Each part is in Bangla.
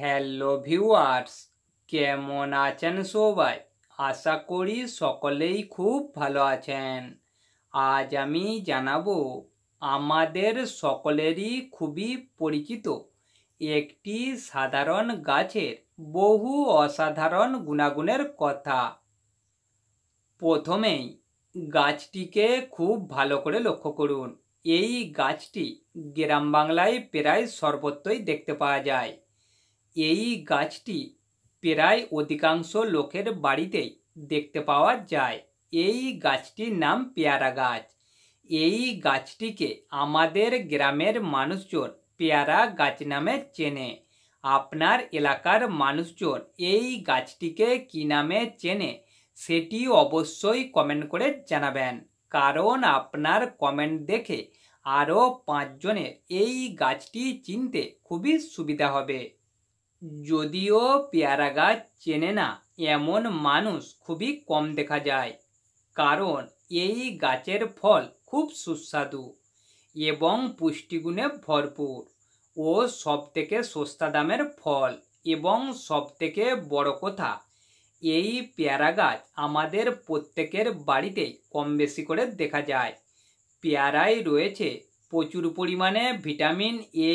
হ্যালো ভিউয়ার্স কেমন আছেন সবাই আশা করি সকলেই খুব ভালো আছেন আজ আমি জানাবো আমাদের সকলেরই খুবই পরিচিত একটি সাধারণ গাছের বহু অসাধারণ গুণাগুণের কথা প্রথমেই গাছটিকে খুব ভালো করে লক্ষ্য করুন এই গাছটি গ্রাম বাংলায় প্রায় সর্বত্রই দেখতে পাওয়া যায় এই গাছটি প্রায় অধিকাংশ লোকের বাড়িতেই দেখতে পাওয়া যায় এই গাছটির নাম পেয়ারা গাছ এই গাছটিকে আমাদের গ্রামের মানুষজন পেয়ারা গাছ নামে চেনে আপনার এলাকার মানুষজন এই গাছটিকে কী নামে চেনে সেটি অবশ্যই কমেন্ট করে জানাবেন কারণ আপনার কমেন্ট দেখে আরও পাঁচজনের এই গাছটি চিনতে খুবই সুবিধা হবে যদিও পেয়ারা গাছ চেনে না এমন মানুষ খুবই কম দেখা যায় কারণ এই গাছের ফল খুব সুস্বাদু এবং পুষ্টিগুণে ভরপুর ও সবথেকে সস্তা দামের ফল এবং সবথেকে বড় কথা এই পেয়ারা গাছ আমাদের প্রত্যেকের বাড়িতেই কম বেশি করে দেখা যায় পেয়ারায় রয়েছে প্রচুর পরিমাণে vitamin A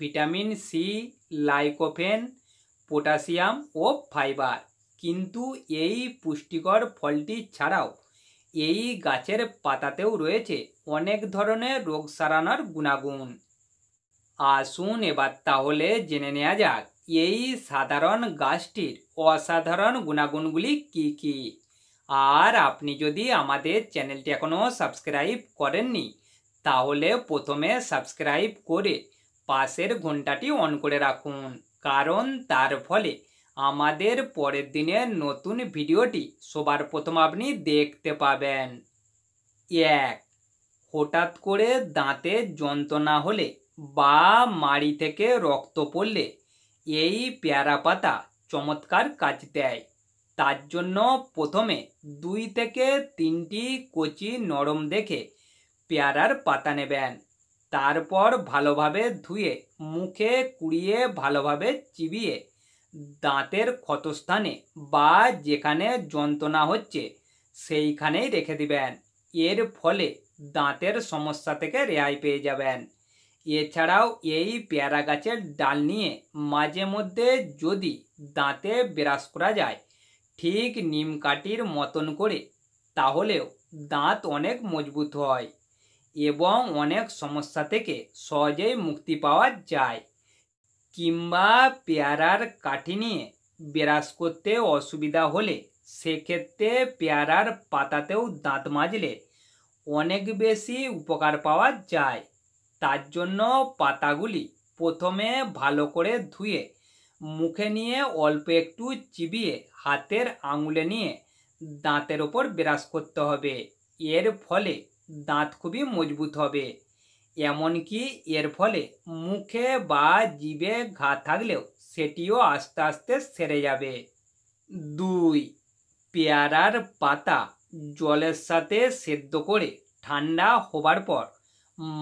vitamin C lycopene potassium ও ফাইবার কিন্তু এই পুষ্টিকর ফলটি ছাড়াও এই গাছের পাতাতেও রয়েছে অনেক ধরনের রোগ সারানোর গুণাগুণ আসুন এবার তাহলে জেনে নেওয়া যাক এই সাধারণ গাছটির অসাধারণ গুণাগুণগুলি কি কি আর আপনি যদি আমাদের চ্যানেলটি এখনও সাবস্ক্রাইব করেননি তাহলে প্রথমে সাবস্ক্রাইব করে পাশের ঘন্টাটি অন করে রাখুন কারণ তার ফলে আমাদের পরের দিনের নতুন ভিডিওটি সবার প্রথম আপনি দেখতে পাবেন এক হঠাৎ করে দাঁতে যন্ত্রণা হলে বা মাড়ি থেকে রক্ত পড়লে এই পেয়ারা পাতা চমৎকার কাজ দেয় তার জন্য প্রথমে দুই থেকে তিনটি কচি নরম দেখে পেয়ারার পাতা নেবেন তারপর ভালোভাবে ধুয়ে মুখে কুড়িয়ে ভালোভাবে চিবিয়ে দাঁতের ক্ষতস্থানে বা যেখানে যন্ত্রণা হচ্ছে সেইখানেই রেখে দিবেন এর ফলে দাঁতের সমস্যা থেকে রেহাই পেয়ে যাবেন এছাড়াও এই পেয়ারা গাছের ডাল নিয়ে মাঝে মধ্যে যদি দাঁতে ব্রাশ করা যায় ঠিক নিম কাঠির মতন করে তাহলেও দাঁত অনেক মজবুত হয় এবং অনেক সমস্যা থেকে সহজেই মুক্তি পাওয়া যায় কিংবা পেয়ারার কাঠি নিয়ে ব্রাশ করতে অসুবিধা হলে সেক্ষেত্রে পেয়ারার পাতাতেও দাঁত মাজলে অনেক বেশি উপকার পাওয়া যায় তার জন্য পাতাগুলি প্রথমে ভালো করে ধুয়ে মুখে নিয়ে অল্প একটু চিবিয়ে হাতের আঙুলে নিয়ে দাঁতের ওপর ব্রাশ করতে হবে এর ফলে দাঁত খুবই মজবুত হবে এমনকি এর ফলে মুখে বা জিভে ঘা থাকলেও সেটিও আস্তে আস্তে সেরে যাবে দুই পেয়ারার পাতা জলের সাথে সেদ্ধ করে ঠান্ডা হবার পর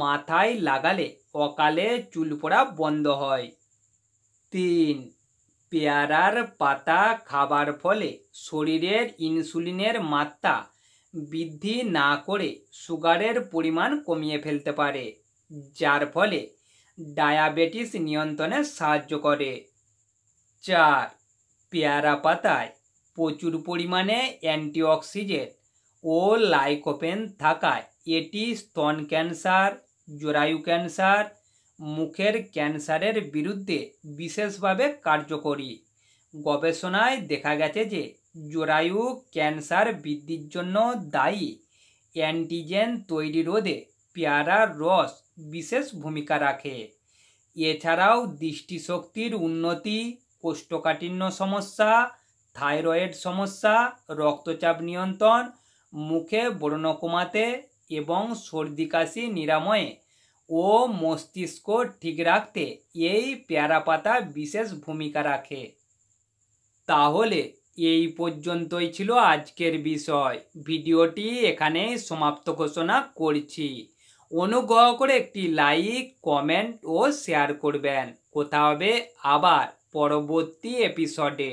মাথায় লাগালে অকালে চুল পড়া বন্ধ হয় তিন পেয়ারার পাতা খাবার ফলে শরীরের ইনসুলিনের মাত্রা বৃদ্ধি না করে সুগারের পরিমাণ কমিয়ে ফেলতে পারে যার ফলে ডায়াবেটিস নিয়ন্ত্রণে সাহায্য করে চার পেয়ারা পাতায় প্রচুর পরিমাণে অ্যান্টিঅক্সিডেন্ট ও লাইকোপেন থাকায় এটি স্তন ক্যান্সার জরায়ু ক্যান্সার মুখের ক্যান্সারের বিরুদ্ধে বিশেষভাবে কার্যকরী গবেষণায় দেখা গেছে যে জরায়ু ক্যান্সার বৃদ্ধির জন্য দায়ী অ্যান্টিজেন তৈরি রোধে পেয়ারার রস বিশেষ ভূমিকা রাখে এছাড়াও দৃষ্টিশক্তির উন্নতি কোষ্ঠকাঠিন্য সমস্যা থাইরয়েড সমস্যা রক্তচাপ নিয়ন্ত্রণ মুখে ব্রণ কমাতে এবং সর্দি কাশি নিরাময়ে ও মস্তিষ্ক ঠিক রাখতে এই পেয়ারা পাতা বিশেষ ভূমিকা রাখে তাহলে এই পর্যন্তই ছিল আজকের বিষয় ভিডিওটি এখানে সমাপ্ত ঘোষণা করছি অনুগ্রহ করে একটি লাইক কমেন্ট ও শেয়ার করবেন কোথা হবে আবার পরবর্তী এপিসোডে